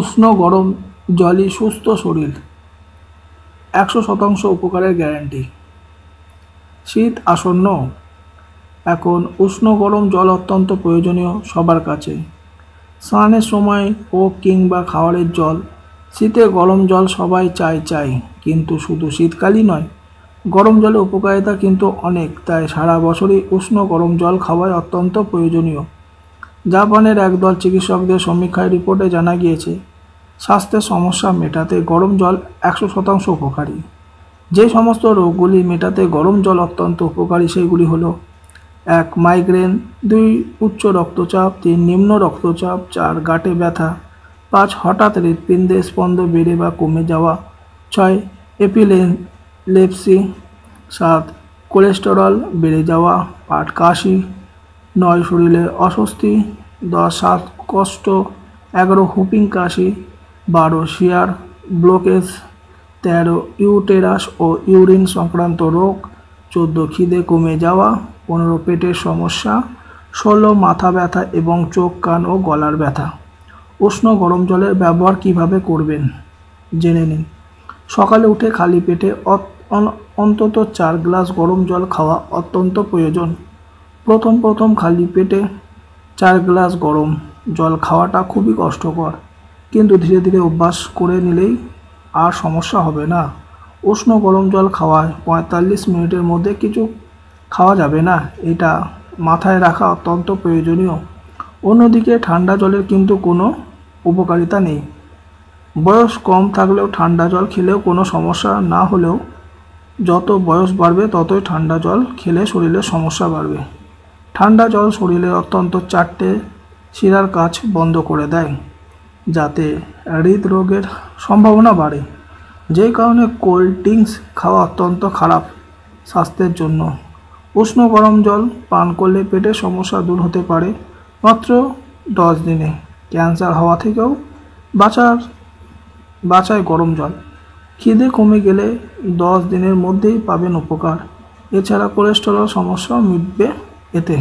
উষ্ণ গরম জলই সুস্থ শরীর একশো শতাংশ উপকারের গ্যারান্টি শীত আসন্ন এখন উষ্ণ গরম জল অত্যন্ত প্রয়োজনীয় সবার কাছে স্নানের সময় ও কিংবা খাওয়ারের জল শীতে গরম জল সবাই চায় চাই কিন্তু শুধু শীতকালই নয় গরম জলের উপকারিতা কিন্তু অনেক তাই সারা বছরই উষ্ণ গরম জল খাওয়াই অত্যন্ত প্রয়োজনীয় জাপানের একদল চিকিৎসকদের সমীক্ষায় রিপোর্টে জানা গিয়েছে স্বাস্থ্যের সমস্যা মেটাতে গরম জল একশো শতাংশ উপকারী যে সমস্ত রোগগুলি মেটাতে গরম জল অত্যন্ত উপকারী সেগুলি হলো এক মাইগ্রেন দুই উচ্চ রক্তচাপ তিন নিম্ন রক্তচাপ চার গাটে ব্যথা পাঁচ হঠাৎ হৃৎপিণ্ডে স্পন্দ বেড়ে বা কমে যাওয়া ছয় এপিলেপসি সাত কোলেস্টেরল বেড়ে যাওয়া আট কাশি নয় শরীরে অস্বস্তি দশ সাত কষ্ট এগারো হুপিং কাশি বারো শিয়ার ব্লকেজ তেরো ইউটেরাস ও ইউরিন সংক্রান্ত রোগ চোদ্দো খিদে কমে যাওয়া পনেরো পেটের সমস্যা ষোলো মাথা ব্যথা এবং চোখ কান ও গলার ব্যথা উষ্ণ গরম জলের ব্যবহার কিভাবে করবেন জেনে নিন সকালে উঠে খালি পেটে অন্তত চার গ্লাস গরম জল খাওয়া অত্যন্ত প্রয়োজন প্রথম প্রথম খালি পেটে চার গ্লাস গরম জল খাওয়াটা খুবই কষ্টকর কিন্তু ধীরে ধীরে অভ্যাস করে নিলেই আর সমস্যা হবে না উষ্ণ গরম জল খাওয়ায় পঁয়তাল্লিশ মিনিটের মধ্যে কিছু খাওয়া যাবে না এটা মাথায় রাখা অত্যন্ত প্রয়োজনীয় অন্যদিকে ঠান্ডা জলের কিন্তু কোনো উপকারিতা নেই বয়স কম থাকলেও ঠান্ডা জল খেলেও কোনো সমস্যা না হলেও যত বয়স বাড়বে ততই ঠান্ডা জল খেলে শরীরে সমস্যা বাড়বে ঠান্ডা জল শরীরে অত্যন্ত চারটে শিরার কাজ বন্ধ করে দেয় যাতে হৃদরোগের সম্ভাবনা বাড়ে যে কারণে কোল্ড ড্রিঙ্কস খাওয়া অত্যন্ত খারাপ স্বাস্থ্যের জন্য উষ্ণ গরম জল পান করলে পেটের সমস্যা দূর হতে পারে মাত্র দশ দিনে ক্যান্সার হওয়া থেকেও বাঁচার বাঁচায় গরম জল খিদে কমে গেলে দশ দিনের মধ্যেই পাবেন উপকার এছাড়া কোলেস্টেরল সমস্যা মিটবে এতে